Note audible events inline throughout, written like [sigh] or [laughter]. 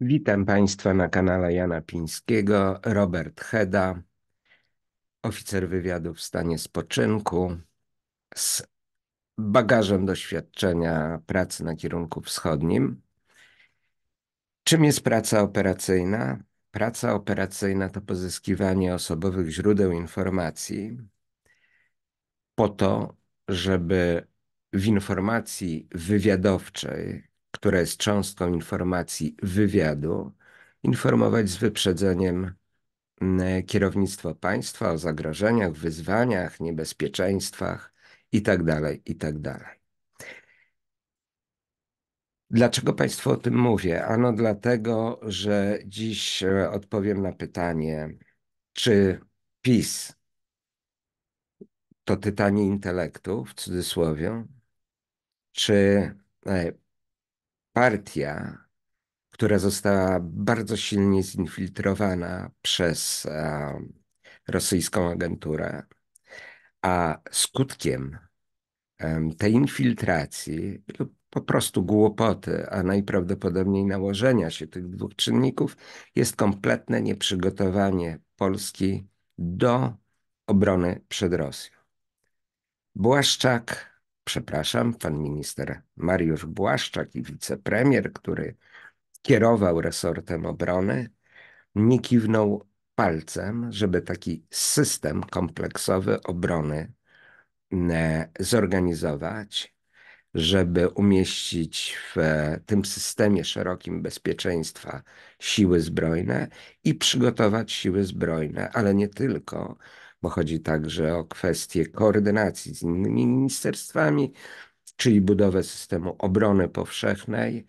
Witam Państwa na kanale Jana Pińskiego, Robert Heda, oficer wywiadu w stanie spoczynku z bagażem doświadczenia pracy na kierunku wschodnim. Czym jest praca operacyjna? Praca operacyjna to pozyskiwanie osobowych źródeł informacji po to, żeby w informacji wywiadowczej która jest cząstką informacji wywiadu, informować z wyprzedzeniem kierownictwo państwa o zagrożeniach, wyzwaniach, niebezpieczeństwach itd. Tak itd. Tak Dlaczego Państwu o tym mówię? Ano dlatego, że dziś e, odpowiem na pytanie, czy PiS to tytanie intelektu w cudzysłowie, czy e, partia, która została bardzo silnie zinfiltrowana przez a, e, rosyjską agenturę, a skutkiem tej infiltracji lub po prostu głupoty, a najprawdopodobniej nałożenia się tych dwóch czynników, jest kompletne nieprzygotowanie Polski do obrony przed Rosją. Błaszczak przepraszam, pan minister Mariusz Błaszczak i wicepremier, który kierował resortem obrony, nie kiwnął palcem, żeby taki system kompleksowy obrony e, zorganizować, żeby umieścić w e, tym systemie szerokim bezpieczeństwa siły zbrojne i przygotować siły zbrojne, ale nie tylko, bo chodzi także o kwestie koordynacji z innymi ministerstwami, czyli budowę systemu obrony powszechnej,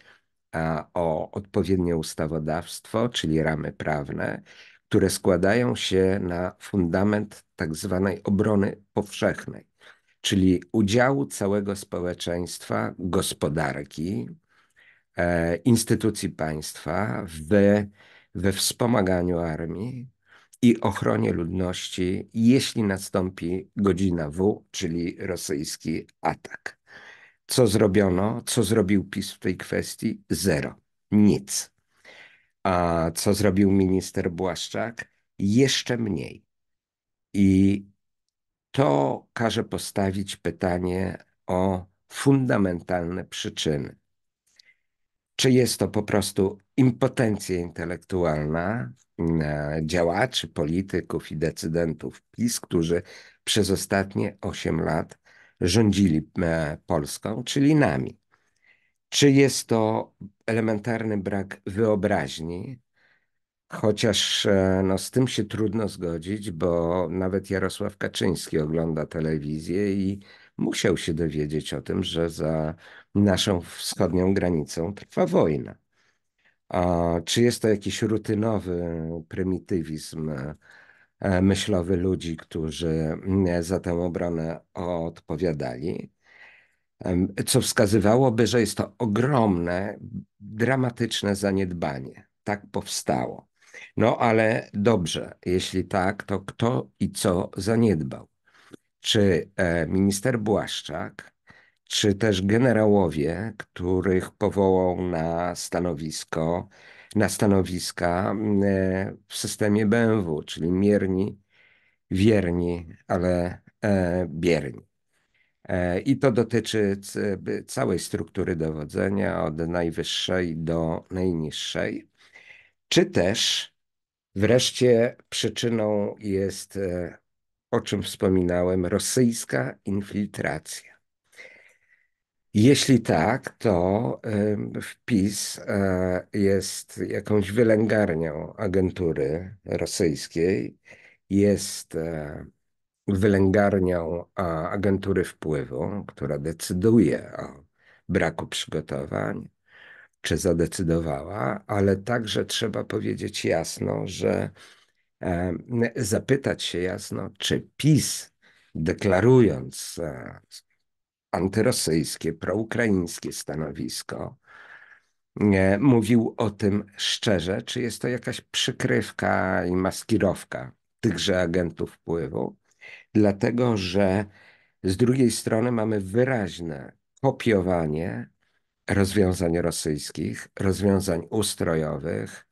o odpowiednie ustawodawstwo, czyli ramy prawne, które składają się na fundament tak zwanej obrony powszechnej, czyli udziału całego społeczeństwa, gospodarki, e, instytucji państwa w, we wspomaganiu armii i ochronie ludności, jeśli nastąpi godzina W, czyli rosyjski atak. Co zrobiono? Co zrobił PiS w tej kwestii? Zero. Nic. A co zrobił minister Błaszczak? Jeszcze mniej. I to każe postawić pytanie o fundamentalne przyczyny. Czy jest to po prostu impotencja intelektualna e, działaczy, polityków i decydentów PiS, którzy przez ostatnie 8 lat rządzili e, Polską, czyli nami? Czy jest to elementarny brak wyobraźni, chociaż e, no, z tym się trudno zgodzić, bo nawet Jarosław Kaczyński ogląda telewizję i musiał się dowiedzieć o tym, że za naszą wschodnią granicą trwa wojna. A czy jest to jakiś rutynowy prymitywizm e, myślowy ludzi, którzy e, za tę obronę odpowiadali? Co wskazywałoby, że jest to ogromne, dramatyczne zaniedbanie. Tak powstało. No ale dobrze, jeśli tak, to kto i co zaniedbał? czy e, minister Błaszczak, czy też generałowie, których powołał na stanowisko, na stanowiska mm, e, w systemie BMW, czyli mierni, wierni, ale e, bierni. I to dotyczy całej struktury dowodzenia, od najwyższej do najniższej. Czy też wreszcie przyczyną jest o czym wspominałem, rosyjska infiltracja. Jeśli tak, to wpis e, jest jakąś wylęgarnią agentury rosyjskiej, jest e, wylęgarnią agentury wpływu, która decyduje o braku przygotowań, czy zadecydowała, ale także trzeba powiedzieć jasno, że zapytać się jasno, czy PiS deklarując e, antyrosyjskie, proukraińskie stanowisko, mówił o tym szczerze, czy jest to jakaś przykrywka i maskirowka tychże agentów wpływu, dlatego że z drugiej strony mamy wyraźne kopiowanie rozwiązań rosyjskich, rozwiązań ustrojowych,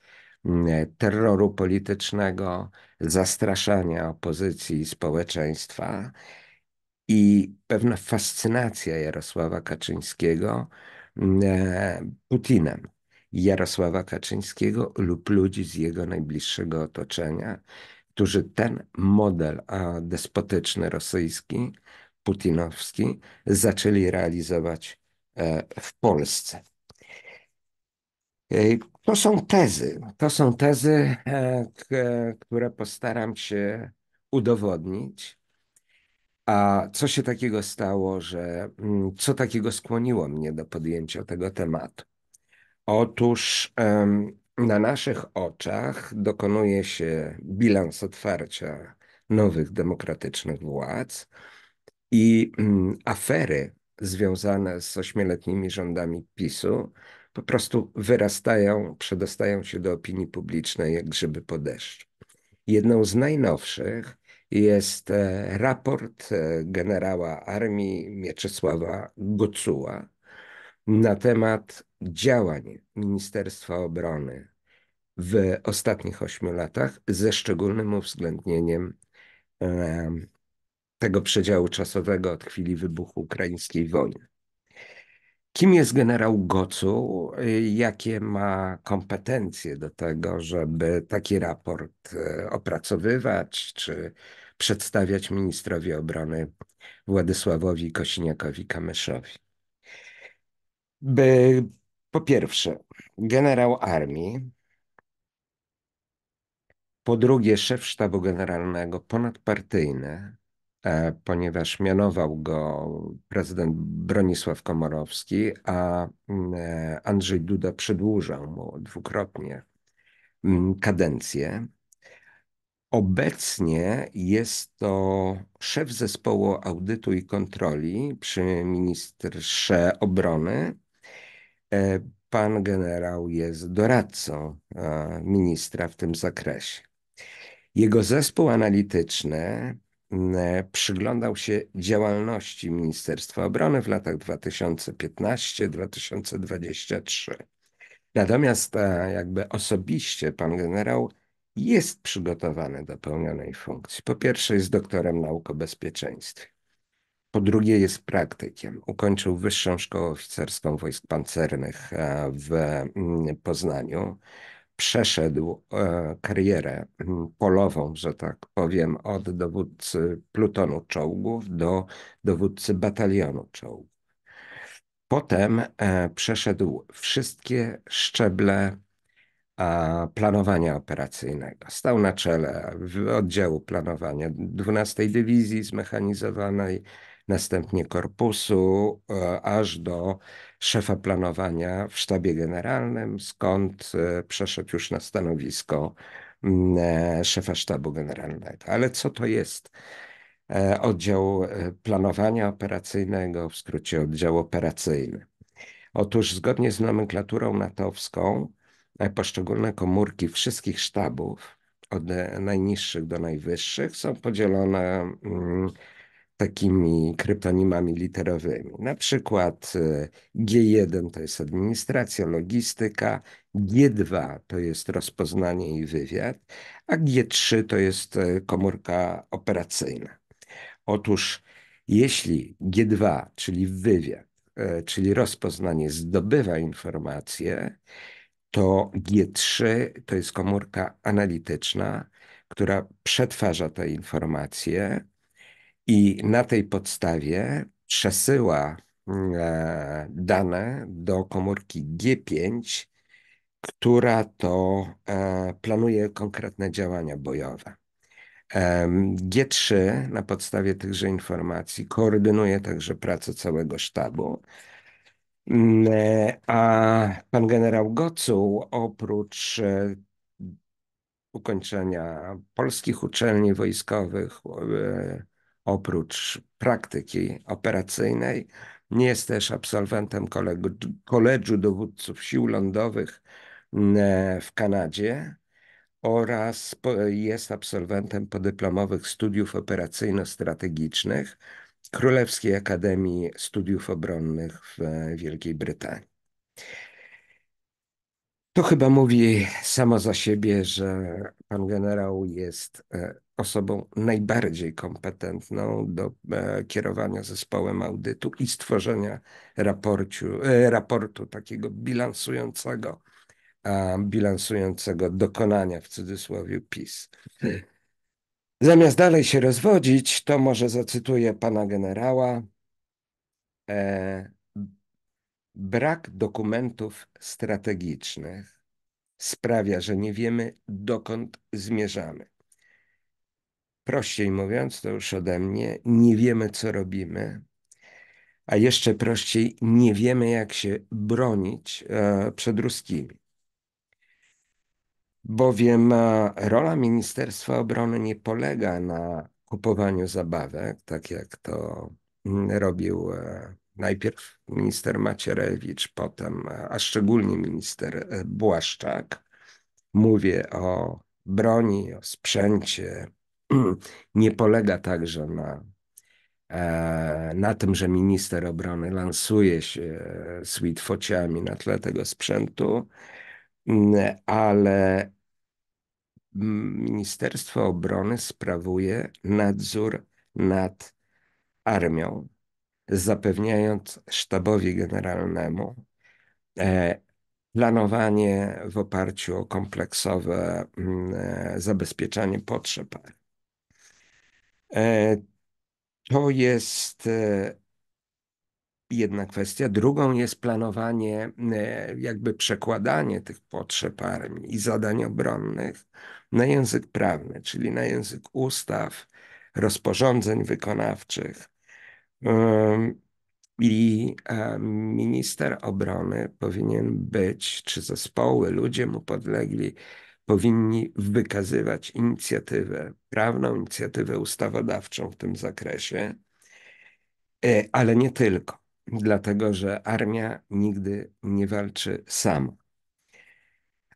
E, terroru politycznego, zastraszania opozycji i społeczeństwa i pewna fascynacja Jarosława Kaczyńskiego e, Putinem. Jarosława Kaczyńskiego lub ludzi z jego najbliższego otoczenia, którzy ten model despotyczny rosyjski, putinowski, zaczęli realizować e, w Polsce. To są tezy, to są tezy, e, które postaram się udowodnić. A co się takiego stało, że mm, co takiego skłoniło mnie do podjęcia tego tematu? Otóż na naszych oczach dokonuje się bilans otwarcia nowych demokratycznych władz i mm, afery związane z ośmioletnimi rządami PiSu po prostu wyrastają, przedostają się do opinii publicznej jak grzyby po deszczu. Jedną z najnowszych jest e, raport e, generała armii Mieczysława Gocuła na temat działań Ministerstwa Obrony w ostatnich ośmiu latach, ze szczególnym uwzględnieniem e, tego przedziału czasowego od chwili wybuchu ukraińskiej wojny. Kim jest generał Gocu? Y, jakie ma kompetencje do tego, żeby taki raport y, opracowywać czy przedstawiać ministrowi obrony Władysławowi Kosiniakowi-Kamyszowi? By, po pierwsze, generał armii, po drugie, szef sztabu generalnego ponadpartyjny, E, ponieważ mianował go prezydent Bronisław Komorowski, a mm, e, Andrzej Duda przedłużał mu dwukrotnie mm, kadencję. Obecnie jest to szef zespołu audytu i kontroli przy ministrze obrony. E, pan generał jest doradcą ministra w tym zakresie. Jego zespół analityczny E, przyglądał się działalności Ministerstwa Obrony w latach 2015-2023. Natomiast e, jakby osobiście pan generał jest przygotowany do pełnionej funkcji. Po pierwsze jest doktorem nauk o bezpieczeństwie. Po drugie jest praktykiem. Ukończył Wyższą Szkołę Oficerską Wojsk Pancernych e, w Poznaniu przeszedł e, karierę polową, że tak powiem, od dowódcy plutonu czołgów do dowódcy batalionu czołgów. Potem e, przeszedł wszystkie szczeble planowania operacyjnego. Stał na czele oddziału planowania 12 Dywizji Zmechanizowanej, następnie korpusu, e, aż do szefa planowania w sztabie generalnym, skąd e, przeszedł już na stanowisko mm, e, szefa sztabu generalnego. Ale co to jest? E, oddział planowania operacyjnego, w skrócie oddział operacyjny. Otóż zgodnie z nomenklaturą natowską, poszczególne komórki wszystkich sztabów, od najniższych do najwyższych, są podzielone mm, takimi kryptonimami literowymi. Na przykład e, G1 to jest administracja, logistyka, G2 to jest rozpoznanie i wywiad, a G3 to jest e, komórka operacyjna. Otóż jeśli G2, czyli wywiad, e, czyli rozpoznanie zdobywa informacje, to G3 to jest komórka analityczna, która przetwarza te informacje i na tej podstawie przesyła mm, e, dane do komórki G5, która to e, planuje konkretne działania bojowe. E, G3 na podstawie tychże informacji koordynuje także pracę całego sztabu. Mm, a pan generał Gocuł, oprócz ukończenia polskich uczelni wojskowych, oprócz praktyki operacyjnej, nie jest też absolwentem kolegu, Koledżu Dowódców Sił Lądowych mm, e, w Kanadzie oraz jest absolwentem podyplomowych studiów operacyjno-strategicznych Królewskiej Akademii Studiów Obronnych w e, Wielkiej Brytanii. To chyba mówi samo za siebie, że pan generał jest e, osobą najbardziej kompetentną do e, kierowania zespołem audytu i stworzenia e, raportu takiego bilansującego, bilansującego dokonania w cudzysłowie PiS. Zamiast dalej się rozwodzić, to może zacytuję pana generała. E, brak dokumentów strategicznych sprawia, że nie wiemy, dokąd zmierzamy. Prościej mówiąc, to już ode mnie, nie wiemy, co robimy, a jeszcze prościej, nie wiemy, jak się bronić e, przed ruskimi. Bowiem e, rola Ministerstwa Obrony nie polega na kupowaniu zabawek, tak jak to mm, robił e, najpierw minister Macierewicz, potem, a szczególnie minister Błaszczak. Mówię o broni, o sprzęcie, [clears throat] nie polega także na, e, na tym, że minister obrony lansuje się e, sweetfociami na tle tego sprzętu, mm, ale mm, Ministerstwo Obrony sprawuje nadzór nad armią, zapewniając sztabowi generalnemu e, planowanie w oparciu o kompleksowe mm, zabezpieczanie potrzeb E, to jest e, jedna kwestia. Drugą jest planowanie, e, jakby przekładanie tych potrzeb armii i zadań obronnych na język prawny, czyli na język ustaw, rozporządzeń wykonawczych. I minister obrony powinien być, czy zespoły, ludzie mu podlegli, powinni wykazywać inicjatywę prawną, inicjatywę ustawodawczą w tym zakresie, e, ale nie tylko, dlatego że armia nigdy nie walczy sama.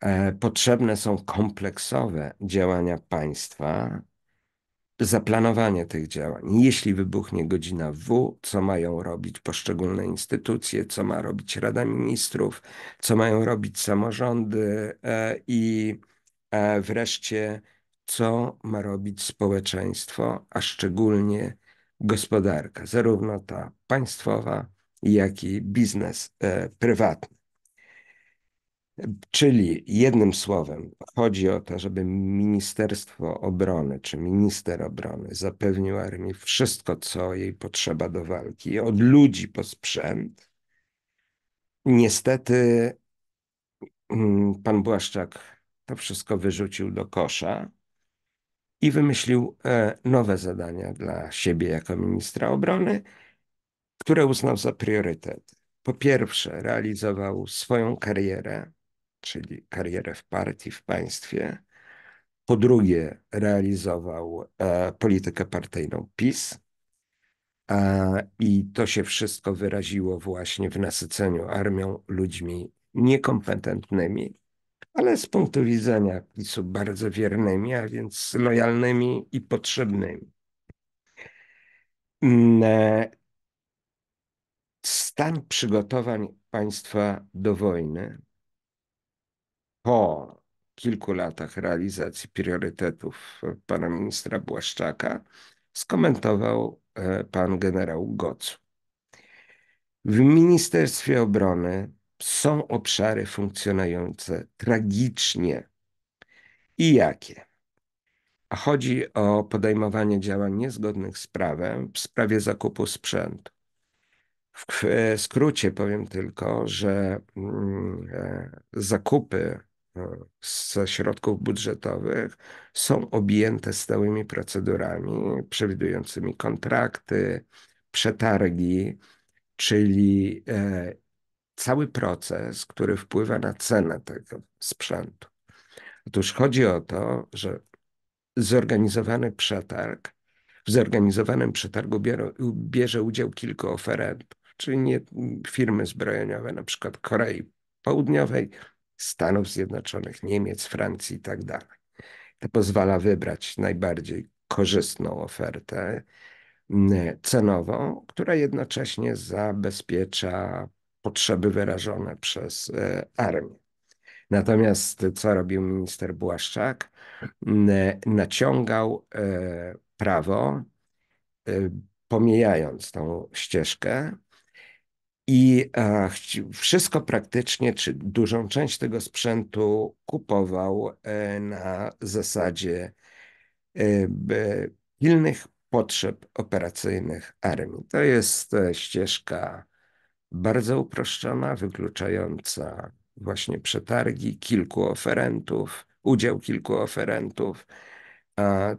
E, potrzebne są kompleksowe działania państwa, zaplanowanie tych działań. Jeśli wybuchnie godzina W, co mają robić poszczególne instytucje, co ma robić Rada Ministrów, co mają robić samorządy e, i wreszcie co ma robić społeczeństwo, a szczególnie gospodarka, zarówno ta państwowa, jak i biznes e, prywatny. Czyli jednym słowem, chodzi o to, żeby Ministerstwo Obrony czy minister obrony zapewnił armii wszystko, co jej potrzeba do walki, od ludzi po sprzęt. Niestety, mm, pan Błaszczak to wszystko wyrzucił do kosza i wymyślił e, nowe zadania dla siebie jako ministra obrony, które uznał za priorytet. Po pierwsze, realizował swoją karierę, czyli karierę w partii, w państwie. Po drugie, realizował e, politykę partyjną PiS. E, I to się wszystko wyraziło właśnie w nasyceniu armią ludźmi niekompetentnymi, ale z punktu widzenia PiSu bardzo wiernymi, a więc lojalnymi i potrzebnymi. Mm, e, stan przygotowań państwa do wojny po kilku latach realizacji priorytetów pana ministra Błaszczaka skomentował e, pan generał Goc. W Ministerstwie Obrony są obszary funkcjonujące tragicznie. I jakie? A chodzi o podejmowanie działań niezgodnych z prawem w sprawie zakupu sprzętu. W skrócie powiem tylko, że mm, e, zakupy e, ze środków budżetowych są objęte stałymi procedurami przewidującymi kontrakty, przetargi, czyli e, cały proces, który wpływa na cenę tego sprzętu. Otóż chodzi o to, że zorganizowany przetarg, w zorganizowanym przetargu bierze udział kilku oferentów, czyli nie, firmy zbrojeniowe, na przykład Korei Południowej, Stanów Zjednoczonych, Niemiec, Francji itd. Tak to pozwala wybrać najbardziej korzystną ofertę mm, cenową, która jednocześnie zabezpiecza potrzeby wyrażone przez e, armię. Natomiast co robił minister Błaszczak? Naciągał e, prawo, e, pomijając tą ścieżkę. I wszystko praktycznie, czy dużą część tego sprzętu kupował na zasadzie pilnych potrzeb operacyjnych armii. To jest ścieżka bardzo uproszczona, wykluczająca właśnie przetargi kilku oferentów, udział kilku oferentów.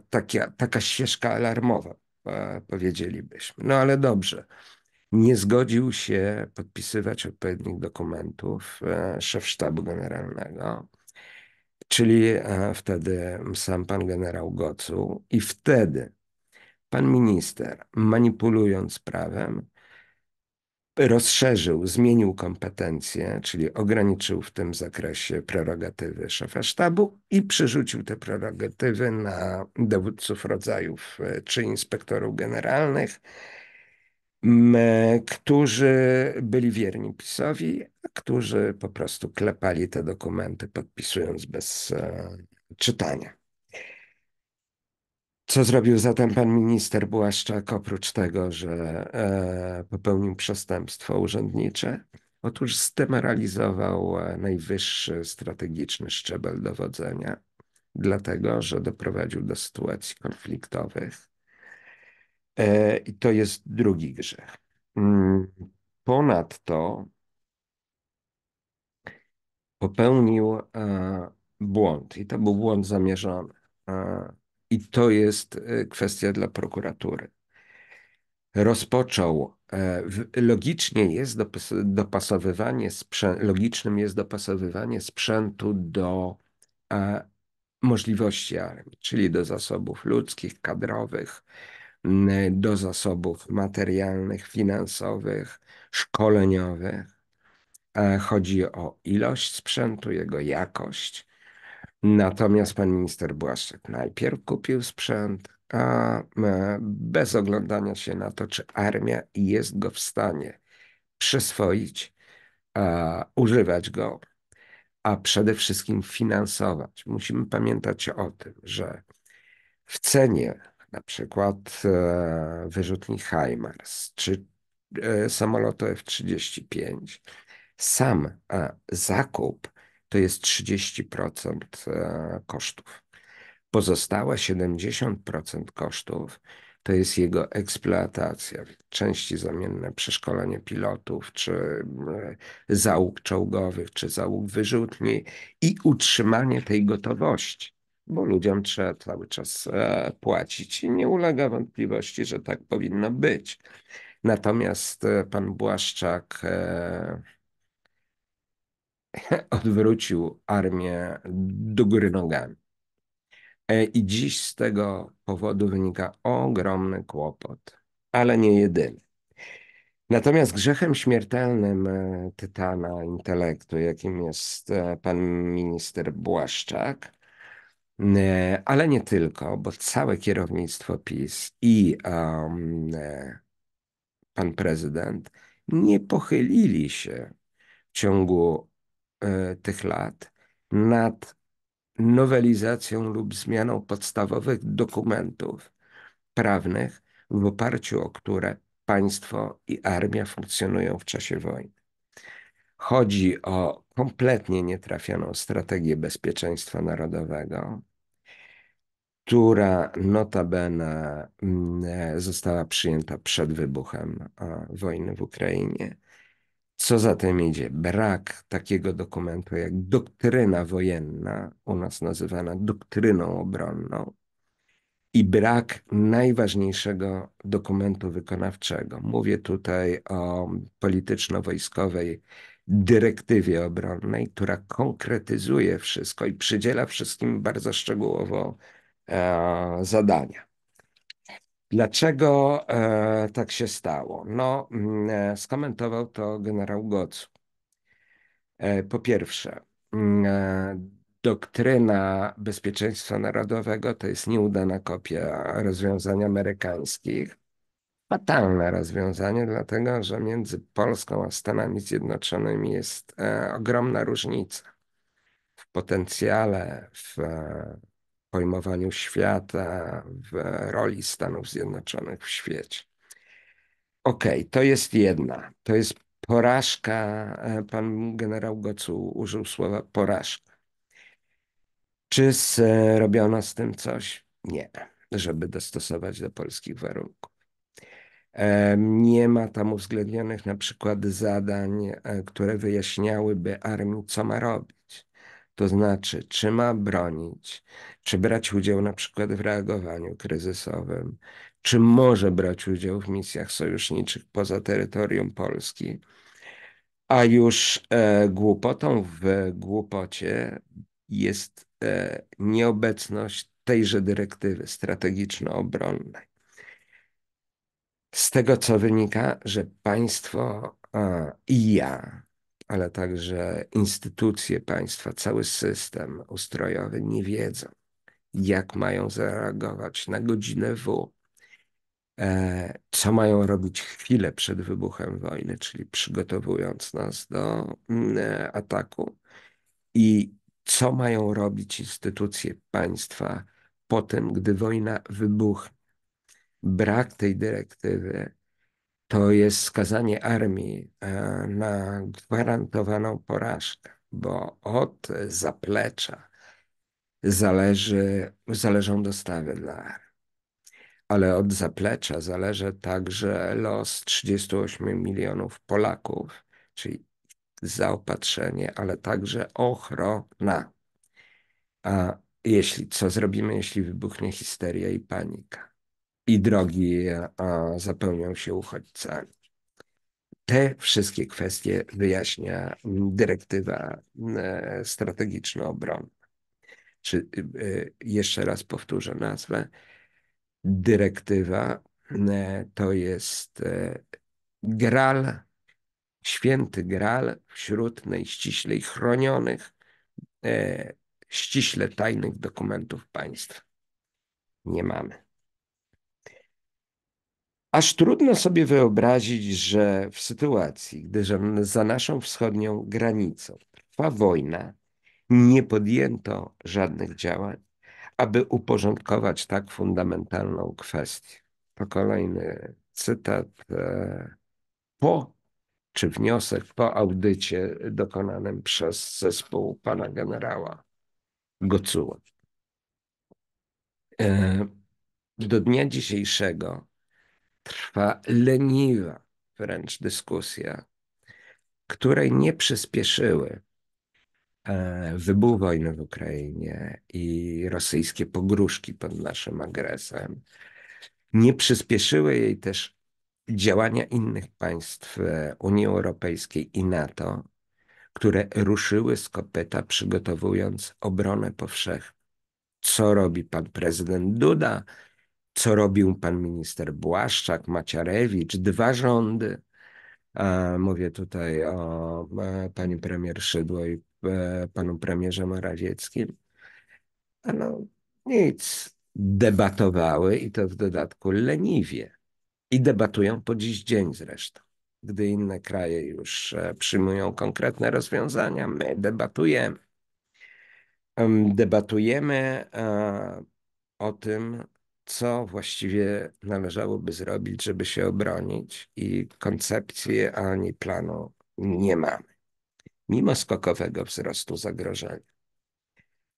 Taka, taka ścieżka alarmowa, e, powiedzielibyśmy. No ale dobrze. Nie zgodził się podpisywać odpowiednich dokumentów e, szef sztabu generalnego, czyli e, wtedy sam pan generał Gocu, i wtedy pan minister, manipulując prawem, rozszerzył, zmienił kompetencje, czyli ograniczył w tym zakresie prerogatywy szefa sztabu i przerzucił te prerogatywy na dowódców rodzajów e, czy inspektorów generalnych, którzy byli wierni PiSowi, a którzy po prostu klepali te dokumenty, podpisując bez e, czytania. Co zrobił zatem pan minister Błaszczak oprócz tego, że e, popełnił przestępstwo urzędnicze? Otóż zdemoralizował e, najwyższy strategiczny szczebel dowodzenia, dlatego że doprowadził do sytuacji konfliktowych. E, I to jest drugi grzech. Mm, ponadto popełnił błąd, i to był błąd zamierzony i to jest e, kwestia dla prokuratury. Rozpoczął, e, logicznie jest dopasowywanie, logicznym jest dopasowywanie sprzętu do e, możliwości armii, czyli do zasobów ludzkich, kadrowych, do zasobów materialnych, finansowych, szkoleniowych. Chodzi o ilość sprzętu, jego jakość, Natomiast pan minister Błaszczyk najpierw kupił sprzęt, a e, bez oglądania się na to, czy armia jest go w stanie przyswoić, a, używać go, a przede wszystkim finansować. Musimy pamiętać o tym, że w cenie na przykład wyrzutnik e, wyrzutni HIMARS czy e, samolotu F-35 sam zakup to jest 30% e, kosztów. Pozostałe 70% kosztów to jest jego eksploatacja, części zamienne, przeszkolenie pilotów, czy e, załóg czołgowych, czy załóg wyrzutni i utrzymanie tej gotowości, bo ludziom trzeba cały czas e, płacić i nie ulega wątpliwości, że tak powinno być. Natomiast pan Błaszczak [laughs] odwrócił armię do góry nogami. E, I dziś z tego powodu wynika ogromny kłopot, ale nie jedyny. Natomiast grzechem śmiertelnym e, tytana intelektu, jakim jest e, pan minister Błaszczak, ale nie tylko, bo całe kierownictwo PiS i um, pan prezydent nie pochylili się w ciągu E, tych lat nad nowelizacją lub zmianą podstawowych dokumentów prawnych, w oparciu o które państwo i armia funkcjonują w czasie wojny. Chodzi o kompletnie nietrafioną strategię bezpieczeństwa narodowego, która notabene mm, e, została przyjęta przed wybuchem e, wojny w Ukrainie co za tym idzie? Brak takiego dokumentu jak doktryna wojenna, u nas nazywana doktryną obronną, i brak najważniejszego dokumentu wykonawczego. Mówię tutaj o polityczno-wojskowej dyrektywie obronnej, która konkretyzuje wszystko i przydziela wszystkim bardzo szczegółowo e, zadania. Dlaczego e, tak się stało? No, mm, e, skomentował to generał Gocu. E, po pierwsze, mm, e, doktryna bezpieczeństwa narodowego to jest nieudana kopia rozwiązań amerykańskich. Fatalne rozwiązanie, dlatego że między Polską a Stanami Zjednoczonymi jest e, ogromna różnica w potencjale, w e, pojmowaniu świata, w roli Stanów Zjednoczonych w świecie. Okej, okay, to jest jedna. To jest porażka. E, pan generał Gocu użył słowa porażka. Czy zrobiono e, z tym coś? Nie, żeby dostosować do polskich warunków. E, nie ma tam uwzględnionych na przykład zadań, które wyjaśniałyby armii, co ma robić. To znaczy, czy ma bronić, czy brać udział na przykład w reagowaniu kryzysowym, czy może brać udział w misjach sojuszniczych poza terytorium Polski. A już e, głupotą w głupocie jest e, nieobecność tejże dyrektywy strategiczno-obronnej. Z tego, co wynika, że państwo i ja ale także instytucje państwa, cały system ustrojowy nie wiedzą, jak mają zareagować na godzinę W, e, co mają robić chwilę przed wybuchem wojny, czyli przygotowując nas do mm, e, ataku, i co mają robić instytucje państwa po tym, gdy wojna wybuchnie. Brak tej dyrektywy to jest skazanie armii e, na gwarantowaną porażkę, bo od zaplecza zależy, zależą dostawy dla armii. Ale od zaplecza zależy także los 38 milionów Polaków, czyli zaopatrzenie, ale także ochrona. A jeśli, co zrobimy, jeśli wybuchnie histeria i panika? i drogi zapełnią się uchodźcami. Te wszystkie kwestie wyjaśnia dyrektywa e, strategiczno-obronna. Czy e, e, jeszcze raz powtórzę nazwę. Dyrektywa to jest gral, święty gral wśród najściślej chronionych, ściśle tajnych dokumentów państwa. Nie mamy. Aż trudno sobie wyobrazić, że w sytuacji, gdy za naszą wschodnią granicą trwa wojna, nie podjęto żadnych działań, aby uporządkować tak fundamentalną kwestię. To kolejny cytat e, po, czy wniosek po audycie dokonanym przez zespół pana generała Gocuła. E, do dnia dzisiejszego trwa leniwa wręcz dyskusja, której nie przyspieszyły e, wybuch wojny w Ukrainie i rosyjskie pogróżki pod naszym agresem. Nie przyspieszyły jej też działania innych państw e, Unii Europejskiej i NATO, które ruszyły z kopyta, przygotowując obronę powszechną. Co robi pan prezydent Duda? co robił pan minister Błaszczak, Maciarewicz, dwa rządy. Mówię tutaj o e, pani premier Szydło i e, panu premierze Morawieckim. No nic, debatowały i to w dodatku leniwie. I debatują po dziś dzień zresztą. Gdy inne kraje już e, przyjmują konkretne rozwiązania, my debatujemy. Debatujemy o tym, co właściwie należałoby zrobić, żeby się obronić, i koncepcji ani planu nie mamy, mimo skokowego wzrostu zagrożenia.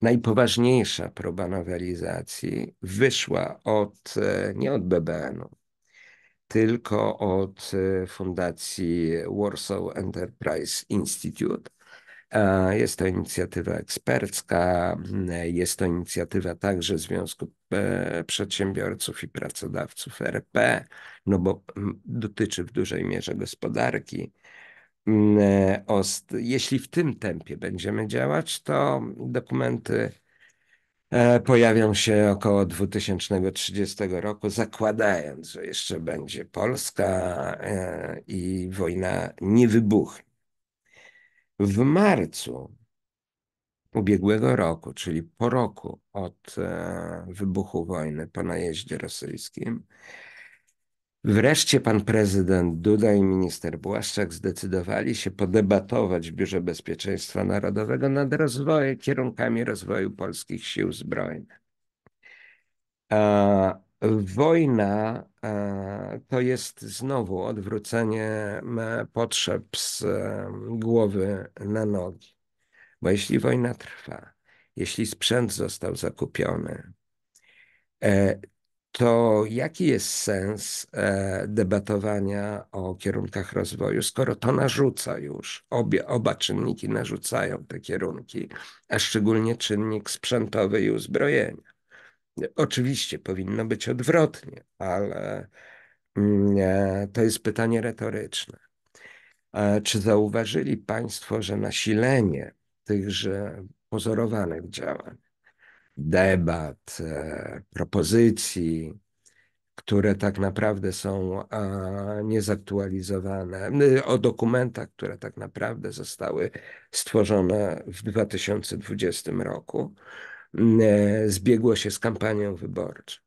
Najpoważniejsza próba nowelizacji wyszła od, e, nie od BBN-u, tylko od e, fundacji Warsaw Enterprise Institute, E, jest to inicjatywa ekspercka, jest to inicjatywa także Związku e, Przedsiębiorców i Pracodawców RP, no bo dotyczy w dużej mierze gospodarki. E, jeśli w tym tempie będziemy działać, to dokumenty pojawią się około 2030 roku, zakładając, że jeszcze będzie Polska i wojna nie wybuchnie. W marcu ubiegłego roku, czyli po roku od e, wybuchu wojny po najeździe rosyjskim, wreszcie pan prezydent Duda i minister Błaszczak zdecydowali się podebatować w Biurze Bezpieczeństwa Narodowego nad rozwojem, kierunkami rozwoju polskich sił zbrojnych. Wojna e, to jest znowu odwrócenie potrzeb z e, głowy na nogi. Bo jeśli wojna trwa, jeśli sprzęt został zakupiony, e, to jaki jest sens debatowania o kierunkach rozwoju, skoro to narzuca już, obie, oba czynniki narzucają te kierunki, a szczególnie czynnik sprzętowy i uzbrojenia? Oczywiście powinno być odwrotnie, ale mm, e, to jest pytanie retoryczne. E, czy zauważyli Państwo, że nasilenie tychże pozorowanych działań, debat, e, propozycji, które tak naprawdę są niezaktualizowane, y, o dokumentach, które tak naprawdę zostały stworzone w 2020 roku, Mm, e, zbiegło się z kampanią wyborczą.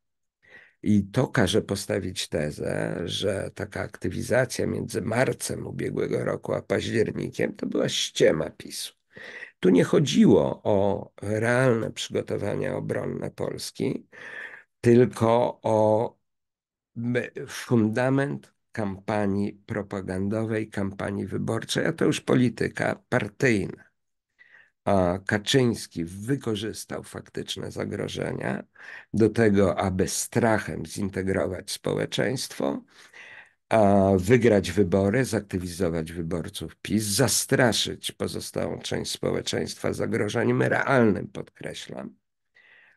I to każe postawić tezę, że taka aktywizacja między marcem ubiegłego roku a październikiem to była ściema PiSu. Tu nie chodziło o realne przygotowania obronne Polski, tylko o fundament kampanii propagandowej, kampanii wyborczej, a to już polityka partyjna. Kaczyński wykorzystał faktyczne zagrożenia do tego, aby strachem zintegrować społeczeństwo, wygrać wybory, zaktywizować wyborców PiS, zastraszyć pozostałą część społeczeństwa zagrożeniem realnym, podkreślam.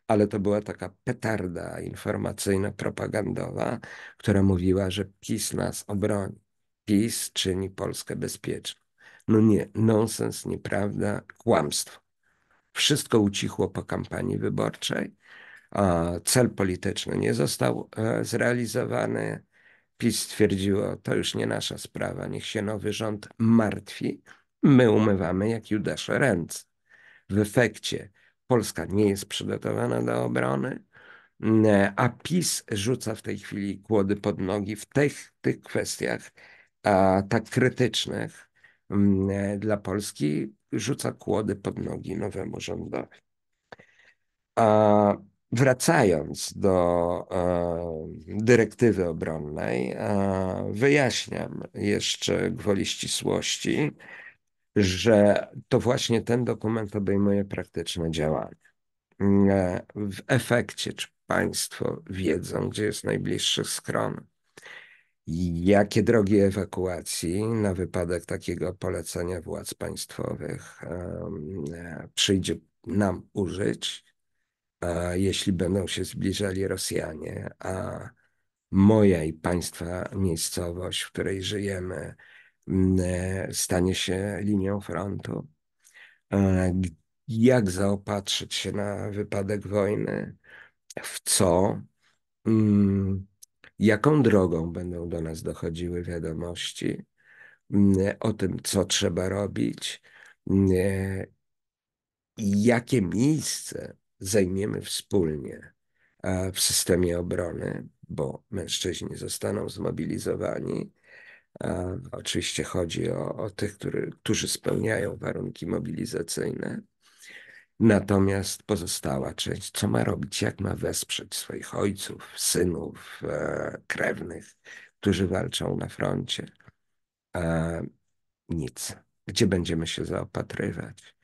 Ale to była taka petarda informacyjna, propagandowa, która mówiła, że PiS nas obroni. PiS czyni Polskę bezpieczną. No nie, nonsens, nieprawda, kłamstwo. Wszystko ucichło po kampanii wyborczej. Cel polityczny nie został e, zrealizowany. PiS stwierdziło, to już nie nasza sprawa, niech się nowy rząd martwi. My umywamy jak Judasze ręce. W efekcie Polska nie jest przygotowana do obrony, a PiS rzuca w tej chwili kłody pod nogi w tych, tych kwestiach a, tak krytycznych, Mm, e, dla Polski rzuca kłody pod nogi nowemu rządowi. A wracając do e, dyrektywy obronnej, e, wyjaśniam jeszcze gwoli ścisłości, że to właśnie ten dokument obejmuje praktyczne działania. Mm, w efekcie, czy państwo wiedzą, gdzie jest najbliższy schron Jakie drogi ewakuacji na wypadek takiego polecenia władz państwowych e, przyjdzie nam użyć, jeśli będą się zbliżali Rosjanie, a moja i państwa miejscowość, w której żyjemy, e, stanie się linią frontu? E, jak zaopatrzyć się na wypadek wojny? W co? Mm, jaką drogą będą do nas dochodziły wiadomości mm, o tym, co trzeba robić, mm, jakie miejsce zajmiemy wspólnie w systemie obrony, bo mężczyźni zostaną zmobilizowani. Oczywiście chodzi o, o tych, który, którzy spełniają warunki mobilizacyjne. Natomiast pozostała część, co ma robić, jak ma wesprzeć swoich ojców, synów, e, krewnych, którzy walczą na froncie. E, nic. Gdzie będziemy się zaopatrywać?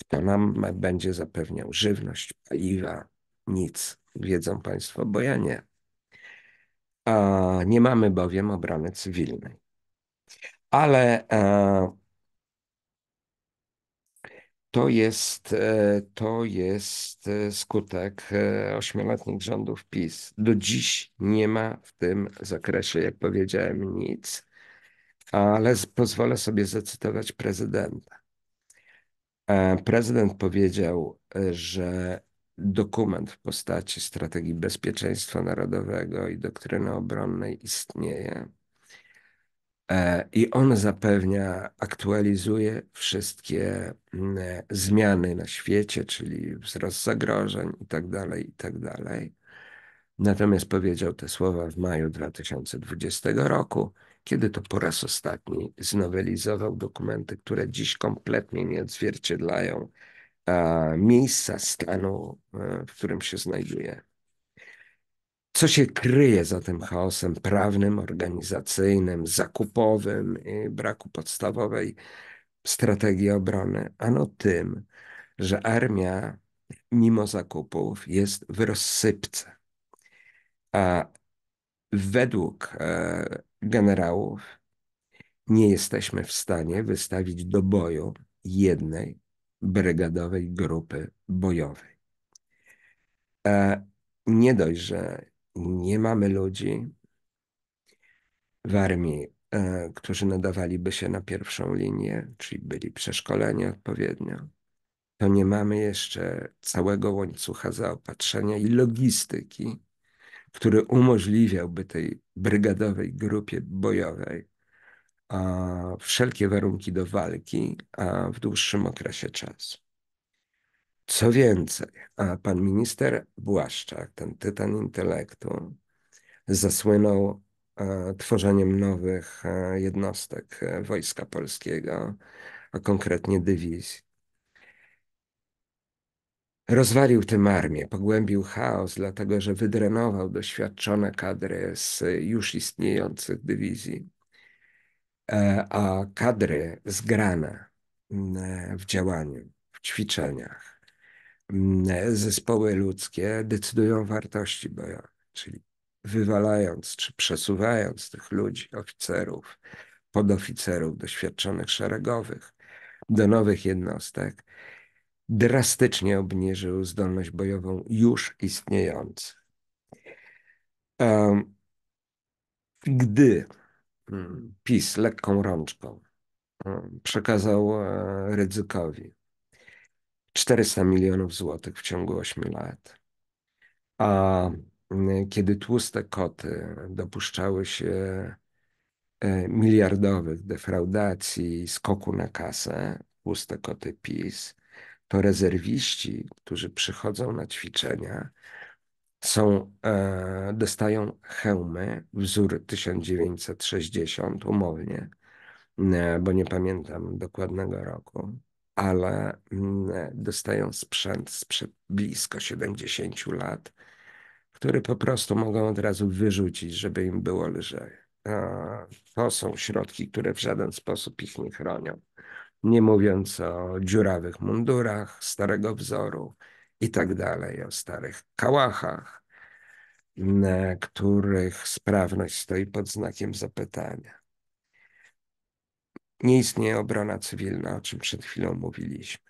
Kto nam będzie zapewniał żywność, paliwa? Nic. Wiedzą Państwo, bo ja nie. nie mamy bowiem obrony cywilnej. Ale e, to jest, e, to jest e, skutek e, ośmioletnich rządów PiS. Do dziś nie ma w tym zakresie, jak powiedziałem, nic, ale pozwolę sobie zacytować prezydenta. Prezydent powiedział, że dokument w postaci strategii bezpieczeństwa narodowego i doktryny obronnej istnieje, E, I on zapewnia, aktualizuje wszystkie mm, e, zmiany na świecie, czyli wzrost zagrożeń i i tak dalej tak dalej. Natomiast powiedział te słowa w maju 2020 roku, kiedy to po raz ostatni znowelizował dokumenty, które dziś kompletnie nie odzwierciedlają miejsca stanu, e, w którym się znajduje co się kryje za tym chaosem prawnym, organizacyjnym, zakupowym i braku podstawowej strategii obrony? Ano tym, że armia, mimo zakupów, jest w rozsypce. A według e, generałów nie jesteśmy w stanie wystawić do boju jednej brygadowej grupy bojowej. E, nie dość, że nie mamy ludzi w armii, e, którzy nadawaliby się na pierwszą linię, czyli byli przeszkoleni odpowiednio, to nie mamy jeszcze całego łańcucha zaopatrzenia i logistyki, który umożliwiałby tej brygadowej grupie bojowej wszelkie warunki do walki w dłuższym okresie czasu. Co więcej, a pan minister Błaszczak, ten tytan intelektu, zasłynął e, tworzeniem nowych e, jednostek e, Wojska Polskiego, a konkretnie dywizji. Rozwalił tym armię, pogłębił chaos, dlatego że wydrenował doświadczone kadry z już istniejących dywizji, a kadry zgrane w działaniu, w ćwiczeniach, E, zespoły ludzkie decydują o wartości bojowe, czyli wywalając czy przesuwając tych ludzi, oficerów, podoficerów, doświadczonych szeregowych do nowych jednostek, drastycznie obniżył zdolność bojową już istniejących. Gdy hmm, PiS lekką rączką hmm, przekazał e, ryzykowi 400 milionów złotych w ciągu 8 lat. A y, kiedy tłuste koty dopuszczały się y, miliardowych defraudacji, skoku na kasę, tłuste koty PiS, to rezerwiści, którzy przychodzą na ćwiczenia, są, e, dostają hełmy, wzór 1960 umownie, y, bo nie pamiętam dokładnego roku ale mm, dostają sprzęt sprzed blisko 70 lat, który po prostu mogą od razu wyrzucić, żeby im było lżej. To są środki, które w żaden sposób ich nie chronią. Nie mówiąc o dziurawych mundurach starego wzoru i tak dalej, o starych kałachach, których sprawność stoi pod znakiem zapytania. Nie istnieje obrona cywilna, o czym przed chwilą mówiliśmy.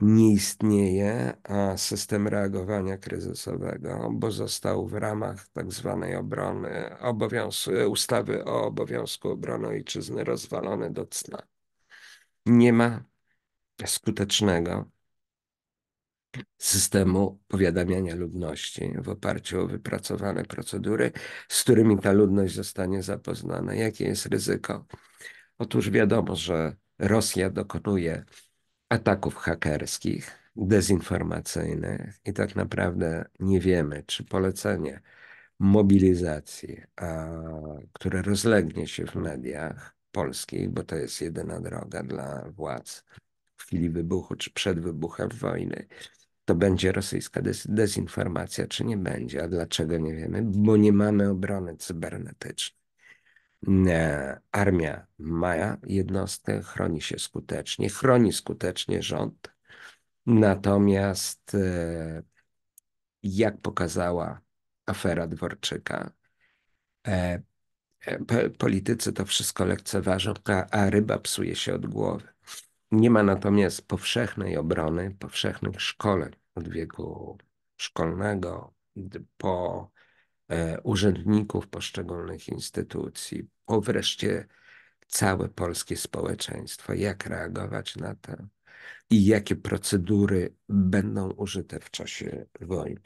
Nie istnieje system reagowania kryzysowego, bo został w ramach tak zwanej obrony, obowiąz, ustawy o obowiązku obrony ojczyzny rozwalony do cna. Nie ma skutecznego systemu powiadamiania ludności w oparciu o wypracowane procedury, z którymi ta ludność zostanie zapoznana, jakie jest ryzyko Otóż wiadomo, że Rosja dokonuje ataków hakerskich, dezinformacyjnych i tak naprawdę nie wiemy, czy polecenie mobilizacji, a, które rozlegnie się w mediach polskich, bo to jest jedyna droga dla władz w chwili wybuchu czy przed wybuchem wojny, to będzie rosyjska dezinformacja, czy nie będzie. A dlaczego nie wiemy? Bo nie mamy obrony cybernetycznej armia ma jednostkę, chroni się skutecznie, chroni skutecznie rząd. Natomiast, e, jak pokazała afera Dworczyka, e, e, politycy to wszystko lekceważą, a ryba psuje się od głowy. Nie ma natomiast powszechnej obrony, powszechnych szkoleń od wieku szkolnego po urzędników poszczególnych instytucji, o wreszcie całe polskie społeczeństwo, jak reagować na to i jakie procedury będą użyte w czasie wojny.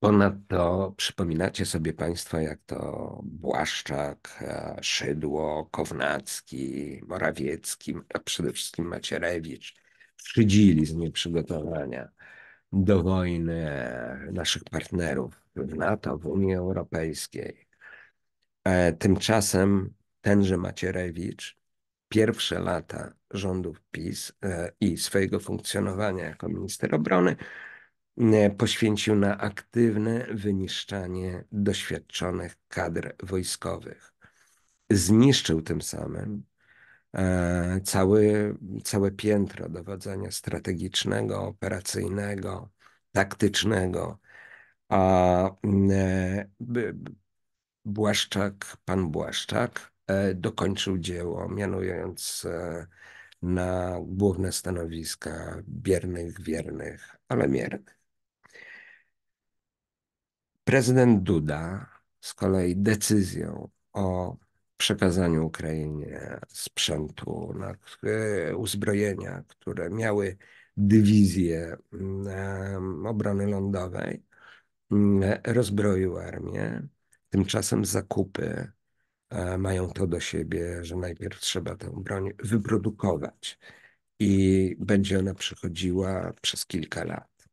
Ponadto przypominacie sobie Państwo, jak to Błaszczak, e, Szydło, Kownacki, Morawiecki, a przede wszystkim Macierewicz szydzili z nieprzygotowania do wojny e, naszych partnerów w NATO, w Unii Europejskiej. E, tymczasem tenże Macierewicz pierwsze lata rządów PiS e, i swojego funkcjonowania jako minister obrony e, poświęcił na aktywne wyniszczanie doświadczonych kadr wojskowych. Zniszczył tym samym cały, całe piętro dowodzenia strategicznego, operacyjnego, taktycznego, a Błaszczak, pan Błaszczak, e, dokończył dzieło, mianując e, na główne stanowiska biernych, wiernych, ale miernych. Prezydent Duda z kolei decyzją o przekazaniu Ukrainie sprzętu, e, uzbrojenia, które miały dywizję obrony lądowej, rozbroił armię Tymczasem zakupy e, mają to do siebie, że najpierw trzeba tę broń wyprodukować i będzie ona przychodziła przez kilka lat.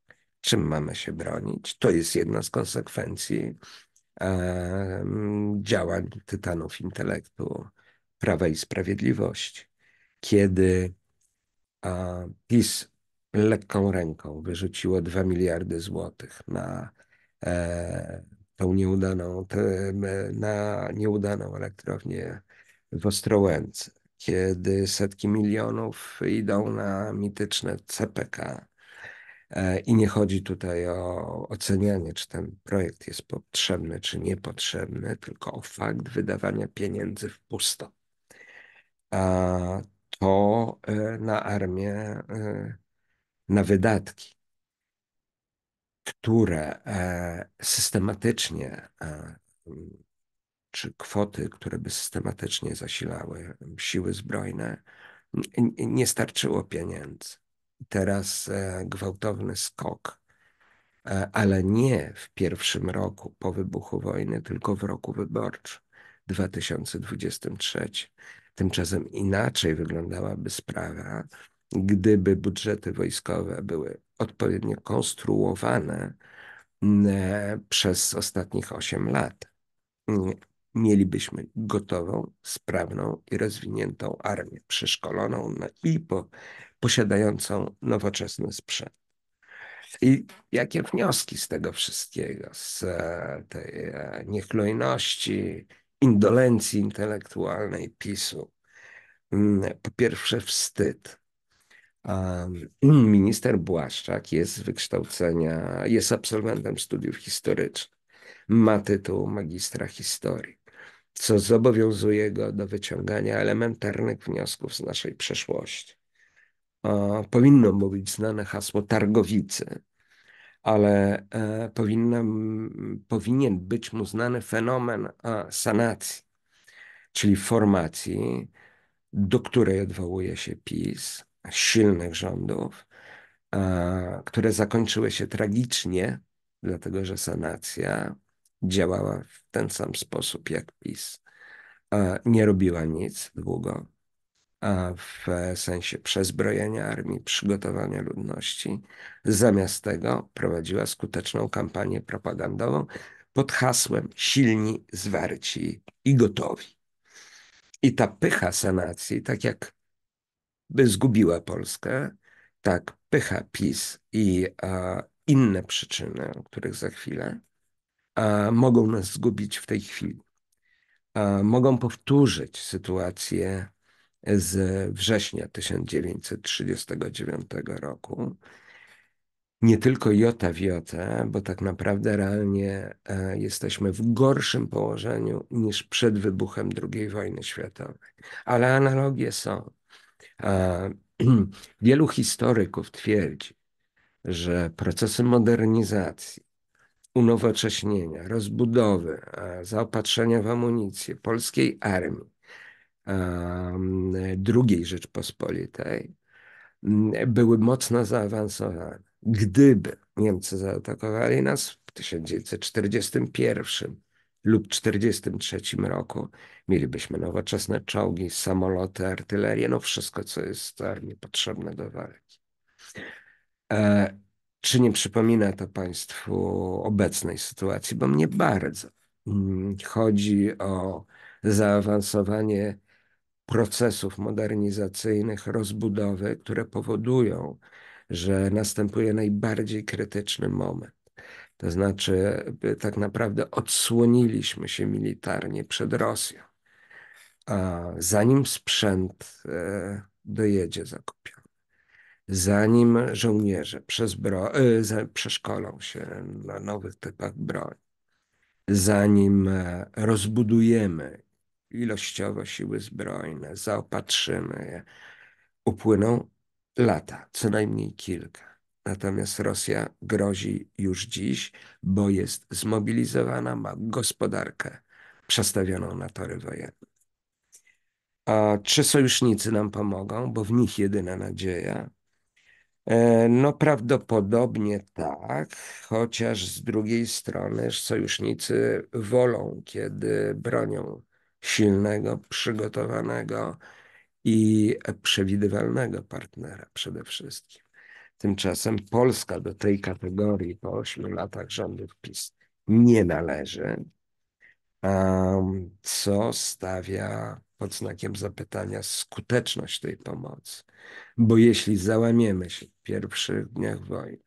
Czym mamy się bronić? To jest jedna z konsekwencji e, działań tytanów intelektu Prawa i Sprawiedliwości. Kiedy e, PiS lekką ręką wyrzuciło 2 miliardy złotych na tą nieudaną, te, na nieudaną elektrownię w Ostrołęce, kiedy setki milionów idą na mityczne CPK. E, I nie chodzi tutaj o ocenianie, czy ten projekt jest potrzebny, czy niepotrzebny, tylko o fakt wydawania pieniędzy w pusto. A to e, na armię, e, na wydatki które e, systematycznie, e, czy kwoty, które by systematycznie zasilały siły zbrojne, nie starczyło pieniędzy. Teraz e, gwałtowny skok, ale nie w pierwszym roku po wybuchu wojny, tylko w roku wyborczym 2023. Tymczasem inaczej wyglądałaby sprawa, gdyby budżety wojskowe były odpowiednio konstruowane mm, e, przez ostatnich 8 lat. Mielibyśmy gotową, sprawną i rozwiniętą armię, przeszkoloną no i po, posiadającą nowoczesny sprzęt. I jakie wnioski z tego wszystkiego, z e, tej e, niechlujności, indolencji intelektualnej PiSu? Mm, po pierwsze, wstyd [clears throat] Minister Błaszczak jest z wykształcenia, jest absolwentem studiów historycznych. Ma tytuł magistra historii, co zobowiązuje go do wyciągania elementarnych wniosków z naszej przeszłości. powinno mówić być znane hasło targowicy, ale e, powinien być mu znany fenomen sanacji, czyli formacji, do której odwołuje się PiS, silnych rządów, które zakończyły się tragicznie, dlatego że sanacja działała w ten sam sposób jak PiS. Nie robiła nic długo w sensie przezbrojenia armii, przygotowania ludności. Zamiast tego prowadziła skuteczną kampanię propagandową pod hasłem silni, zwarci i gotowi. I ta pycha sanacji, tak jak by zgubiła Polskę. Tak, pycha PiS i a, inne przyczyny, o których za chwilę, a, mogą nas zgubić w tej chwili. A, mogą powtórzyć sytuację z września 1939 roku. Nie tylko jota w jota, bo tak naprawdę realnie e, jesteśmy w gorszym położeniu niż przed wybuchem II wojny światowej. Ale analogie są. E, [clears throat] wielu historyków twierdzi, że procesy modernizacji, unowocześnienia, rozbudowy, e, zaopatrzenia w amunicję polskiej armii II Rzeczpospolitej były mocno zaawansowane. Gdyby Niemcy zaatakowali nas w 1941 lub 43 roku. Mielibyśmy nowoczesne czołgi, samoloty, artylerię, no wszystko, co jest armii e, potrzebne do walki. E, czy nie przypomina to Państwu obecnej sytuacji? Bo mnie bardzo. Mm, chodzi o zaawansowanie procesów modernizacyjnych, rozbudowy, które powodują, że następuje najbardziej krytyczny moment. To znaczy, tak naprawdę odsłoniliśmy się militarnie przed Rosją, a zanim sprzęt e, dojedzie zakupiony, zanim żołnierze e, przeszkolą się na nowych typach broni, zanim e, rozbudujemy ilościowo siły zbrojne, zaopatrzymy je, upłyną lata, co najmniej kilka. Natomiast Rosja grozi już dziś, bo jest zmobilizowana, ma gospodarkę przestawioną na tory wojenne. A czy sojusznicy nam pomogą, bo w nich jedyna nadzieja? E, no, prawdopodobnie tak, chociaż z drugiej strony sojusznicy wolą, kiedy bronią silnego, przygotowanego i przewidywalnego partnera przede wszystkim. Tymczasem Polska do tej kategorii po ośmiu latach rządów PiS nie należy, co stawia pod znakiem zapytania skuteczność tej pomocy. Bo jeśli załamiemy się w pierwszych dniach wojny,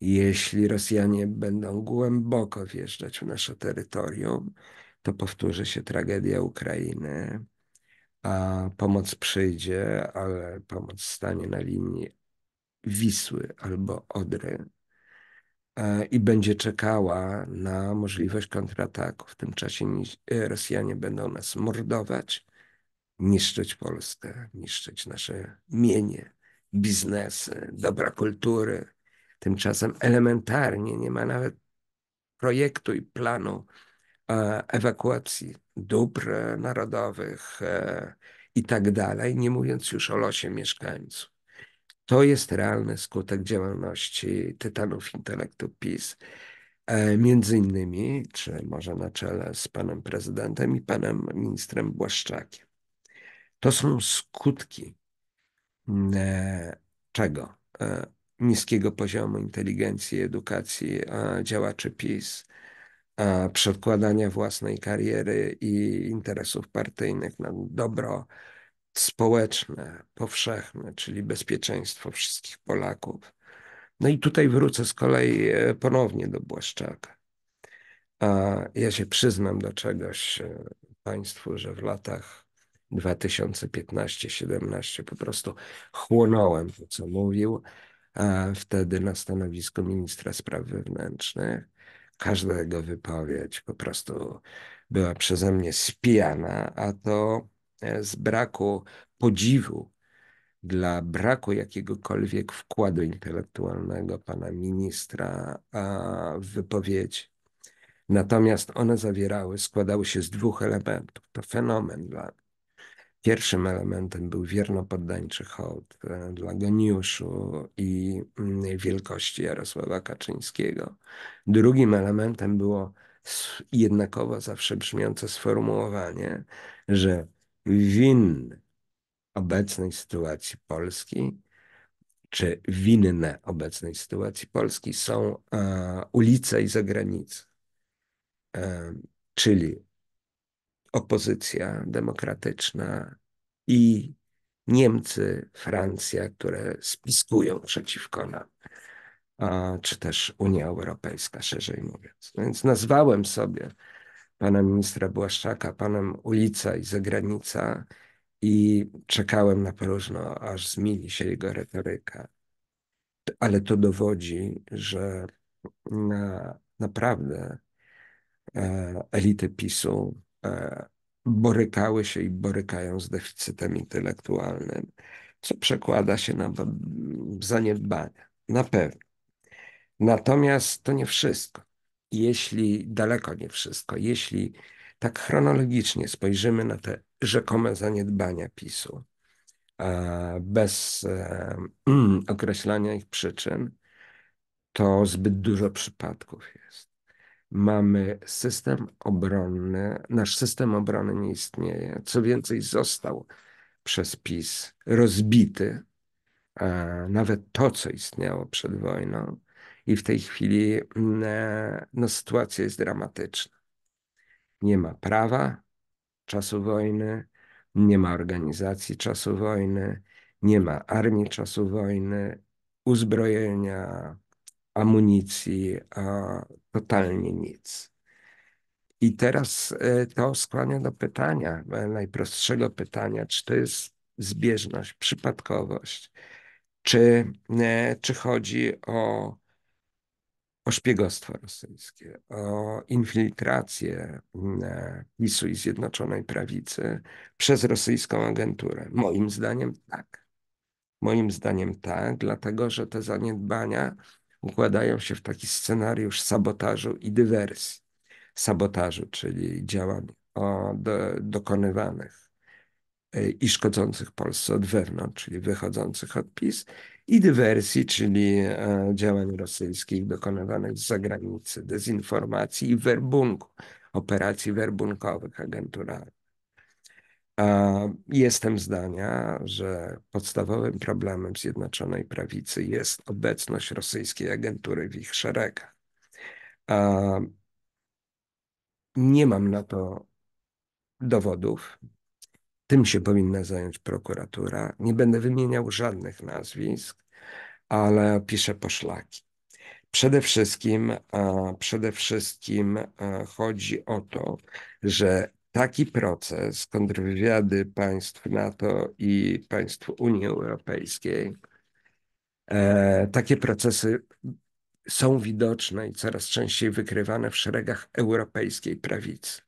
jeśli Rosjanie będą głęboko wjeżdżać w nasze terytorium, to powtórzy się tragedia Ukrainy, a pomoc przyjdzie, ale pomoc stanie na linii Wisły albo Odry e, i będzie czekała na możliwość kontrataku. W tym czasie e, Rosjanie będą nas mordować, niszczyć Polskę, niszczyć nasze mienie, biznesy, dobra kultury. Tymczasem elementarnie nie ma nawet projektu i planu e, ewakuacji dóbr narodowych i tak dalej, nie mówiąc już o losie mieszkańców. To jest realny skutek działalności tytanów intelektu PiS. E, między innymi, czy może na czele z panem prezydentem i panem ministrem Błaszczakiem. To są skutki e, czego? E, niskiego poziomu inteligencji, edukacji działaczy PiS, przedkładania własnej kariery i interesów partyjnych na dobro społeczne, powszechne, czyli bezpieczeństwo wszystkich Polaków. No i tutaj wrócę z kolei e, ponownie do Błaszczaka. A ja się przyznam do czegoś e, Państwu, że w latach 2015-17 po prostu chłonąłem to, co mówił, a wtedy na stanowisku ministra spraw wewnętrznych. Każda jego wypowiedź po prostu była przeze mnie spijana, a to E, z braku podziwu dla braku jakiegokolwiek wkładu intelektualnego pana ministra w wypowiedzi. Natomiast one zawierały, składały się z dwóch elementów. To fenomen dla Pierwszym elementem był wiernopoddańczy hołd e, dla geniuszu i mm, wielkości Jarosława Kaczyńskiego. Drugim elementem było jednakowo zawsze brzmiące sformułowanie, że winny obecnej sytuacji Polski, czy winne obecnej sytuacji Polski są e, ulice i zagranica, e, czyli opozycja demokratyczna i Niemcy, Francja, które spiskują przeciwko nam, czy też Unia Europejska, szerzej mówiąc. Więc nazwałem sobie pana ministra Błaszczaka, panem ulica i zagranica i czekałem na próżno, aż zmieni się jego retoryka. Ale to dowodzi, że na, naprawdę e, elity PiSu e, borykały się i borykają z deficytem intelektualnym, co przekłada się na zaniedbania. Na pewno. Natomiast to nie wszystko jeśli daleko nie wszystko, jeśli tak chronologicznie spojrzymy na te rzekome zaniedbania PiSu, e, bez e, [clears throat] określania ich przyczyn, to zbyt dużo przypadków jest. Mamy system obronny, nasz system obrony nie istnieje. Co więcej, został przez PiS rozbity. E, nawet to, co istniało przed wojną, i w tej chwili mm, e, no, sytuacja jest dramatyczna. Nie ma prawa czasu wojny, nie ma organizacji czasu wojny, nie ma armii czasu wojny, uzbrojenia, amunicji, a totalnie nic. I teraz e, to skłania do pytania, e, najprostszego pytania, czy to jest zbieżność, przypadkowość, czy, czy chodzi o o szpiegostwo rosyjskie, o infiltrację mm, e, PiSu i Zjednoczonej Prawicy przez rosyjską agenturę? Moim zdaniem tak. Moim zdaniem tak, dlatego że te zaniedbania układają się w taki scenariusz sabotażu i dywersji. Sabotażu, czyli działań o, do, dokonywanych E, i szkodzących Polsce od wewnątrz, czyli wychodzących od PiS, i dywersji, czyli e, działań rosyjskich dokonywanych z zagranicy, dezinformacji i werbunku, operacji werbunkowych agenturalnych. Jestem zdania, że podstawowym problemem Zjednoczonej Prawicy jest obecność rosyjskiej agentury w ich szeregach. Nie mam na to dowodów, tym się powinna zająć prokuratura. Nie będę wymieniał żadnych nazwisk, ale piszę poszlaki. Przede wszystkim, przede wszystkim chodzi o to, że taki proces kontrwywiady państw NATO i państw Unii Europejskiej, e, takie procesy są widoczne i coraz częściej wykrywane w szeregach europejskiej prawicy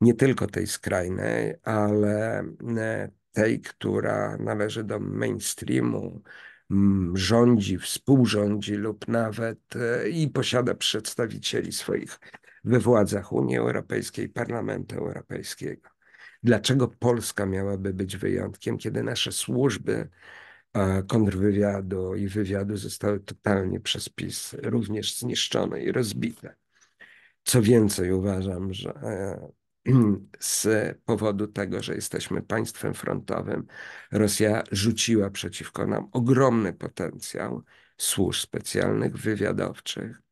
nie tylko tej skrajnej, ale e, tej, która należy do mainstreamu, rządzi, współrządzi lub nawet e, i posiada przedstawicieli swoich we władzach Unii Europejskiej, Parlamentu Europejskiego. Dlaczego Polska miałaby być wyjątkiem, kiedy nasze służby e, kontrwywiadu i wywiadu zostały totalnie przez PiS również zniszczone i rozbite? Co więcej, uważam, że [clears throat] z powodu tego, że jesteśmy państwem frontowym, Rosja rzuciła przeciwko nam ogromny potencjał służb specjalnych, wywiadowczych.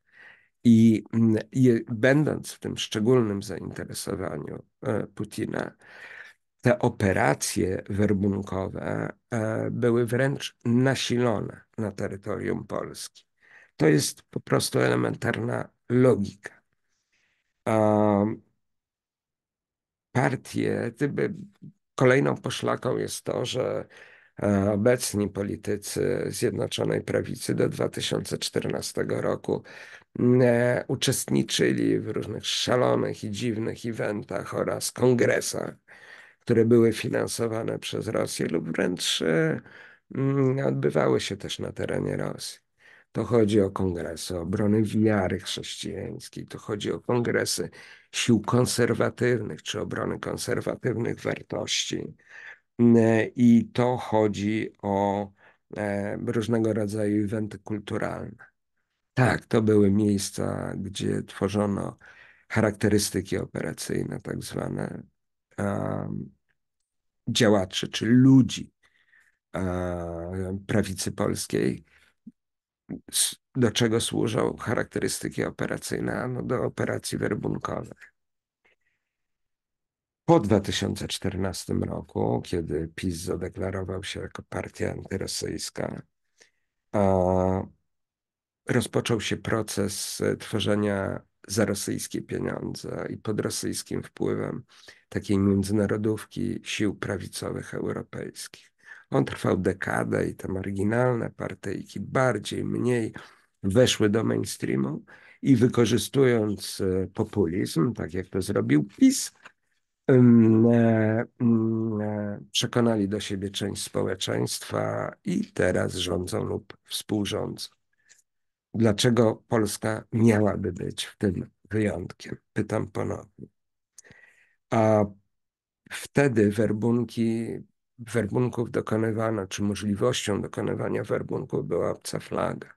I, i mm, będąc w tym szczególnym zainteresowaniu e, Putina, te operacje werbunkowe e, były wręcz nasilone na terytorium Polski. To jest po prostu elementarna logika partie. Kolejną poszlaką jest to, że e, obecni politycy Zjednoczonej Prawicy do 2014 roku mm, e, uczestniczyli w różnych szalonych i dziwnych eventach oraz kongresach, które były finansowane przez Rosję lub wręcz e, mm, odbywały się też na terenie Rosji. To chodzi o kongresy obrony wiary chrześcijańskiej, to chodzi o kongresy sił konserwatywnych czy obrony konserwatywnych wartości. I to chodzi o e, różnego rodzaju eventy kulturalne. Tak, to były miejsca, gdzie tworzono charakterystyki operacyjne, tak zwane um, e, działaczy czy ludzi um, prawicy polskiej do czego służą charakterystyki operacyjne? No do operacji werbunkowych. Po 2014 roku, kiedy PiS zadeklarował się jako partia antyrosyjska, rozpoczął się proces e, tworzenia za rosyjskie pieniądze i pod rosyjskim wpływem takiej międzynarodówki sił prawicowych europejskich. On trwał dekadę i te marginalne partyjki bardziej, mniej weszły do mainstreamu i wykorzystując e, populizm, tak jak to zrobił PiS, e, e, przekonali do siebie część społeczeństwa i teraz rządzą lub współrządzą. Dlaczego Polska miałaby być w tym wyjątkiem? Pytam ponownie. A wtedy werbunki werbunków dokonywano, czy możliwością dokonywania werbunków była obca flaga.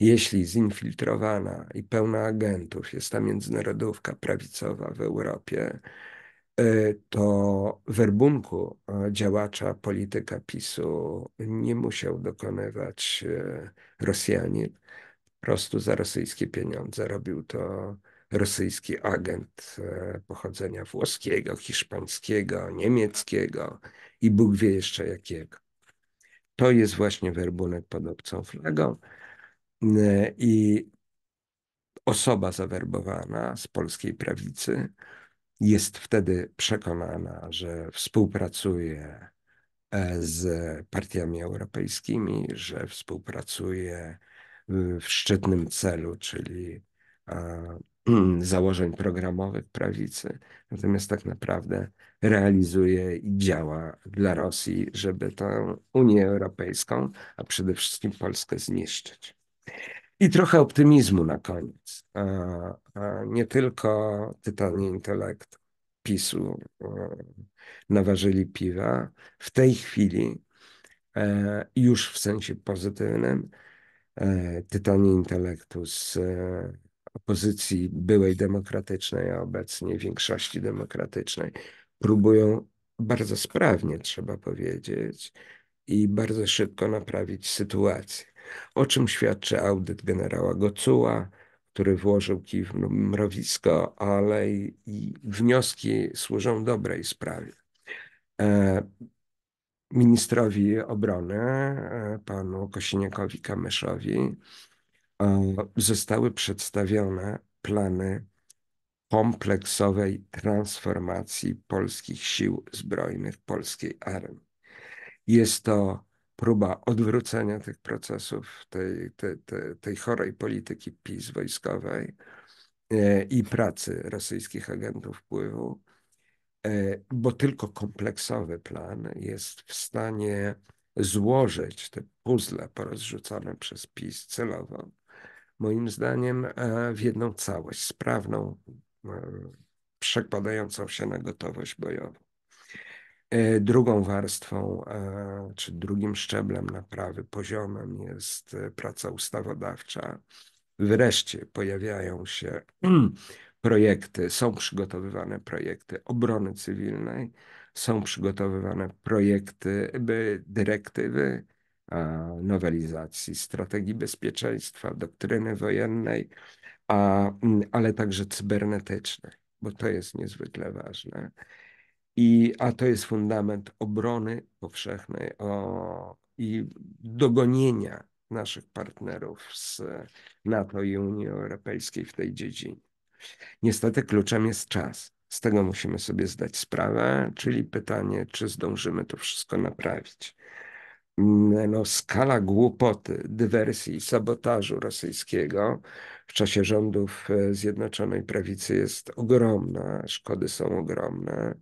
Jeśli zinfiltrowana i pełna agentów jest ta międzynarodówka prawicowa w Europie, y, to werbunku y, działacza polityka PiSu nie musiał dokonywać y, Rosjanin. Po prostu za rosyjskie pieniądze robił to rosyjski agent pochodzenia włoskiego, hiszpańskiego, niemieckiego, i Bóg wie jeszcze jakiego. To jest właśnie werbunek pod obcą flagą e, i osoba zawerbowana z polskiej prawicy jest wtedy przekonana, że współpracuje e, z partiami europejskimi, że współpracuje w szczytnym celu, czyli [clears throat] założeń programowych prawicy, natomiast tak naprawdę realizuje i działa dla Rosji, żeby tę Unię Europejską, a przede wszystkim Polskę zniszczyć. I trochę optymizmu na koniec. A, a nie tylko tytanie intelektu PiSu e, naważyli piwa. W tej chwili, e, już w sensie pozytywnym, e, tytanie intelektu z opozycji byłej demokratycznej, a obecnie większości demokratycznej, próbują bardzo sprawnie, trzeba powiedzieć, i bardzo szybko naprawić sytuację. O czym świadczy audyt generała Gocuła, który włożył kij w mrowisko, ale i, i wnioski służą dobrej sprawie. E, ministrowi obrony, e, panu Kosiniakowi Kamyszowi, zostały przedstawione plany kompleksowej transformacji polskich sił zbrojnych, polskiej armii. Jest to próba odwrócenia tych procesów, tej, tej, tej, tej chorej polityki PiS wojskowej e, i pracy rosyjskich agentów wpływu, e, bo tylko kompleksowy plan jest w stanie złożyć te puzzle porozrzucone przez PiS celowo moim zdaniem, e, w jedną całość, sprawną, e, przekładającą się na gotowość bojową. E, drugą warstwą, czy drugim szczeblem naprawy, poziomem jest praca ustawodawcza. Wreszcie pojawiają się [clears throat] projekty, są przygotowywane projekty obrony cywilnej, są przygotowywane projekty, dyrektywy, E, nowelizacji strategii bezpieczeństwa, doktryny wojennej, a, mm, ale także cybernetycznej, bo to jest niezwykle ważne. I, a to jest fundament obrony powszechnej o, i dogonienia naszych partnerów z NATO i Unii Europejskiej w tej dziedzinie. Niestety kluczem jest czas. Z tego musimy sobie zdać sprawę, czyli pytanie, czy zdążymy to wszystko naprawić. Mm, no, skala głupoty, dywersji i sabotażu rosyjskiego w czasie rządów e, Zjednoczonej Prawicy jest ogromna, szkody są ogromne.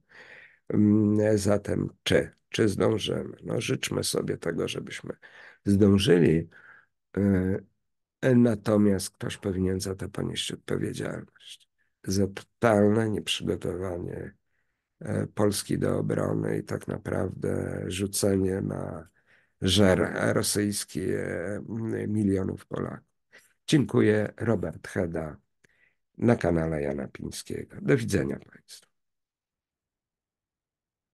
Mm, e, zatem czy, czy zdążymy? No, życzmy sobie tego, żebyśmy zdążyli, e, natomiast ktoś powinien za to ponieść odpowiedzialność. Za totalne nieprzygotowanie Polski do obrony i tak naprawdę rzucenie na żer rosyjski e, milionów Polaków. Dziękuję, Robert Heda na kanale Jana Pińskiego. Do widzenia Państwu.